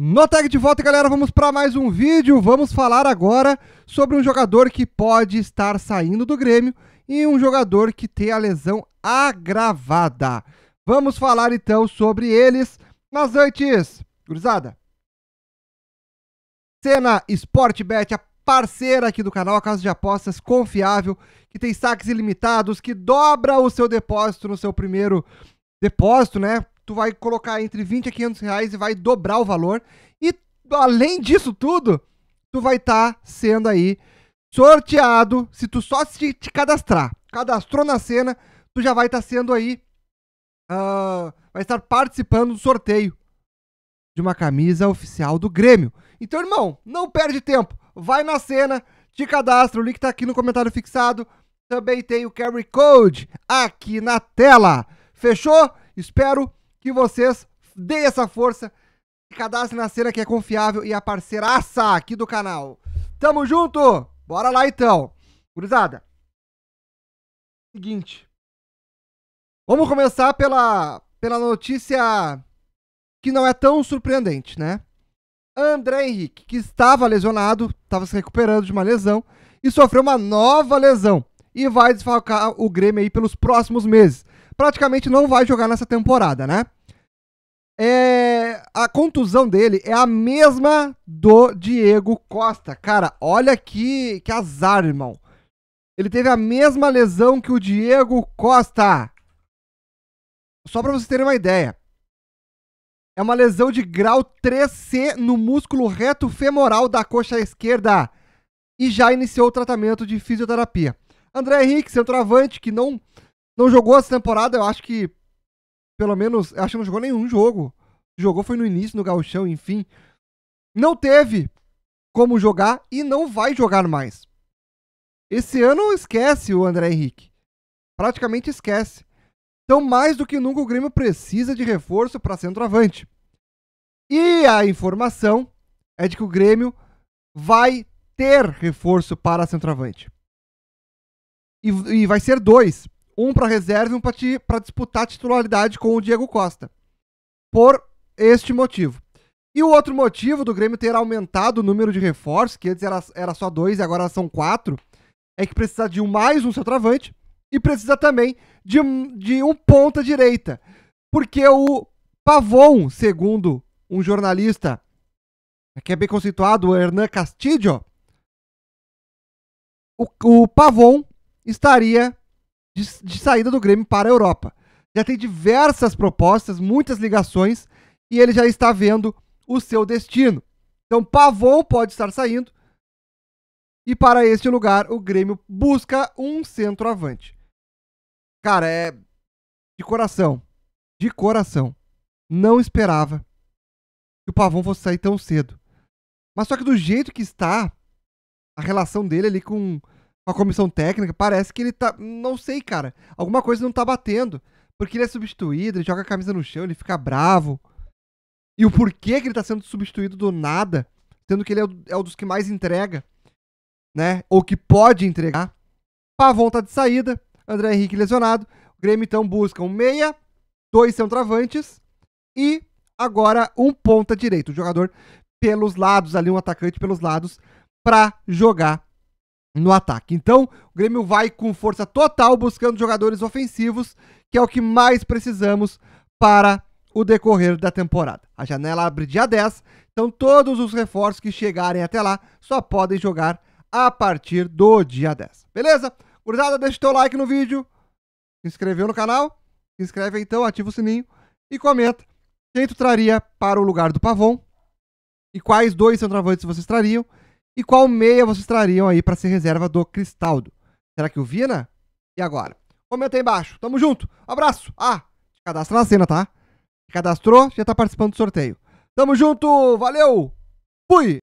No tag de volta, galera, vamos para mais um vídeo. Vamos falar agora sobre um jogador que pode estar saindo do Grêmio e um jogador que tem a lesão agravada. Vamos falar então sobre eles, mas antes, gurizada. Cena Sportbet, a parceira aqui do canal, a casa de apostas confiável, que tem saques ilimitados, que dobra o seu depósito no seu primeiro depósito, né? tu vai colocar entre 20 a 500 reais e vai dobrar o valor. E além disso tudo, tu vai estar tá sendo aí sorteado se tu só te, te cadastrar. Cadastrou na cena, tu já vai estar tá sendo aí. Uh, vai estar participando do sorteio de uma camisa oficial do Grêmio. Então, irmão, não perde tempo. Vai na cena, te cadastra. O link tá aqui no comentário fixado. Também tem o carry code aqui na tela. Fechou? Espero que vocês deem essa força cadastrem na cena que é confiável e a parceiraça aqui do canal. Tamo junto! Bora lá então! Gurizada, seguinte. Vamos começar pela, pela notícia que não é tão surpreendente, né? André Henrique, que estava lesionado, estava se recuperando de uma lesão e sofreu uma nova lesão e vai desfalcar o Grêmio aí pelos próximos meses. Praticamente não vai jogar nessa temporada, né? é, a contusão dele é a mesma do Diego Costa. Cara, olha que, que azar, irmão. Ele teve a mesma lesão que o Diego Costa. Só para vocês terem uma ideia. É uma lesão de grau 3C no músculo reto femoral da coxa esquerda. E já iniciou o tratamento de fisioterapia. André Henrique, centroavante, que não, não jogou essa temporada, eu acho que pelo menos, acho que não jogou nenhum jogo. Jogou foi no início, no gauchão, enfim. Não teve como jogar e não vai jogar mais. Esse ano esquece o André Henrique. Praticamente esquece. Então, mais do que nunca, o Grêmio precisa de reforço para centroavante. E a informação é de que o Grêmio vai ter reforço para centroavante. E, e vai ser dois. Um para reserva e um para disputar a titularidade com o Diego Costa. Por este motivo. E o outro motivo do Grêmio ter aumentado o número de reforços, que antes era, era só dois e agora são quatro, é que precisa de mais um centroavante e precisa também de, de um ponta direita. Porque o Pavon, segundo um jornalista que é bem conceituado, o Hernan Castillo, o, o Pavon estaria de, de saída do Grêmio para a Europa. Já tem diversas propostas, muitas ligações, e ele já está vendo o seu destino. Então, Pavon pode estar saindo. E para este lugar, o Grêmio busca um centroavante. Cara, é. De coração. De coração. Não esperava que o Pavon fosse sair tão cedo. Mas só que do jeito que está, a relação dele ali com com a comissão técnica, parece que ele tá. Não sei, cara. Alguma coisa não tá batendo. Porque ele é substituído, ele joga a camisa no chão, ele fica bravo. E o porquê que ele tá sendo substituído do nada, sendo que ele é o, é o dos que mais entrega, né? Ou que pode entregar. Pavon tá de saída, André Henrique lesionado. O Grêmio então busca um meia, dois centroavantes e agora um ponta direito. O jogador pelos lados ali, um atacante pelos lados, para jogar no ataque. Então, o Grêmio vai com força total buscando jogadores ofensivos, que é o que mais precisamos para o decorrer da temporada. A janela abre dia 10, então todos os reforços que chegarem até lá só podem jogar a partir do dia 10. Beleza? Gurizada, deixa o teu like no vídeo, se inscreveu no canal, se inscreve então, ativa o sininho e comenta quem tu traria para o lugar do Pavon e quais dois centroavantes vocês trariam e qual meia vocês trariam aí para ser reserva do Cristaldo? Será que o Vina? E agora? Comenta aí embaixo. Tamo junto. Abraço. Ah, cadastra na cena, tá? Cadastrou, já tá participando do sorteio. Tamo junto. Valeu. Fui.